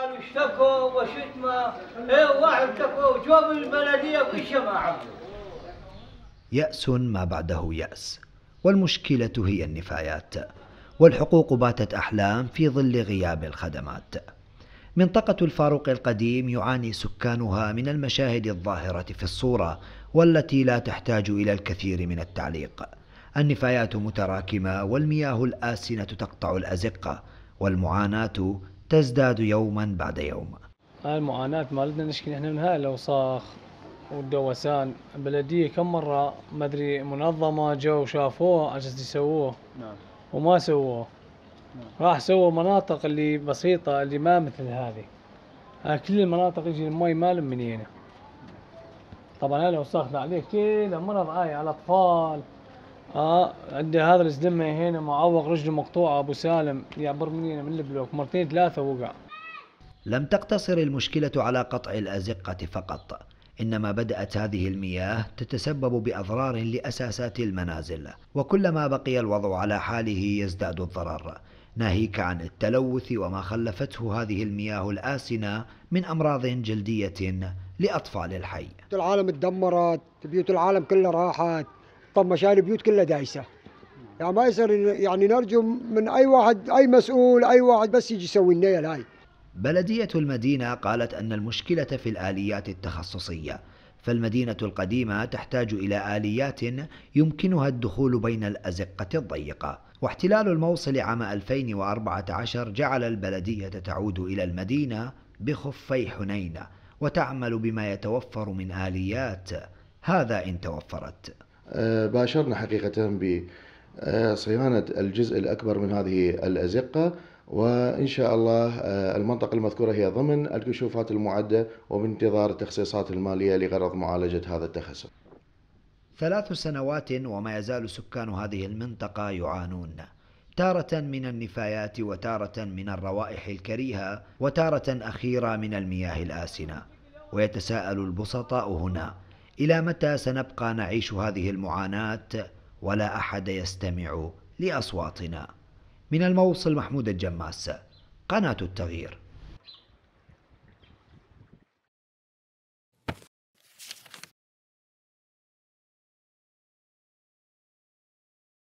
قالوا اشتكوا وشتمة ايه اشتكوا وجوب البلدية بالجماعة يأس ما بعده يأس والمشكلة هي النفايات والحقوق باتت أحلام في ظل غياب الخدمات منطقة الفاروق القديم يعاني سكانها من المشاهد الظاهرة في الصورة والتي لا تحتاج إلى الكثير من التعليق النفايات متراكمة والمياه الآسنة تقطع الأزقة والمعاناة تزداد يوما بعد يوم هاي المعاناة ما لدنا نشكي نحن من هاي الأوساخ والدوسان البلدية كم مرة ما أدري منظمة جو شافوه عشان يسووه نعم. وما سووه نعم. راح سووا مناطق اللي بسيطة اللي ما مثل هذه هاي كل المناطق يجي المي مال من هنا طبعا هاي الأوساخ عليه كل مرض هاي على الأطفال اه عندي هذا الزلمه هنا معوق رجله مقطوعه ابو سالم يعبر مني من البلوك مرتين ثلاثه وقع لم تقتصر المشكله على قطع الازقه فقط انما بدات هذه المياه تتسبب باضرار لاساسات المنازل وكلما بقي الوضع على حاله يزداد الضرر ناهيك عن التلوث وما خلفته هذه المياه الآسنة من أمراض جلدية لأطفال الحي العالم تدمرت بيوت العالم كلها راحت طب مشاعل البيوت كلها دايسه يعني ما يصير يعني نرجو من اي واحد اي مسؤول اي واحد بس يجي يسوي لنا هاي بلدية المدينة قالت أن المشكلة في الآليات التخصصية فالمدينة القديمة تحتاج إلى آليات يمكنها الدخول بين الأزقة الضيقة واحتلال الموصل عام 2014 جعل البلدية تعود إلى المدينة بخفي حنين وتعمل بما يتوفر من آليات هذا إن توفرت آه، باشرنا حقيقة بصيانة آه، الجزء الأكبر من هذه الأزقة وإن شاء الله آه، المنطقة المذكورة هي ضمن الكشوفات المعدة وبانتظار التخصيصات المالية لغرض معالجة هذا التخصص ثلاث سنوات وما يزال سكان هذه المنطقة يعانون تارة من النفايات وتارة من الروائح الكريهة وتارة أخيرة من المياه الآسنة ويتساءل البسطاء هنا الى متى سنبقى نعيش هذه المعاناه ولا احد يستمع لاصواتنا من الموصل محمود الجماس قناه التغيير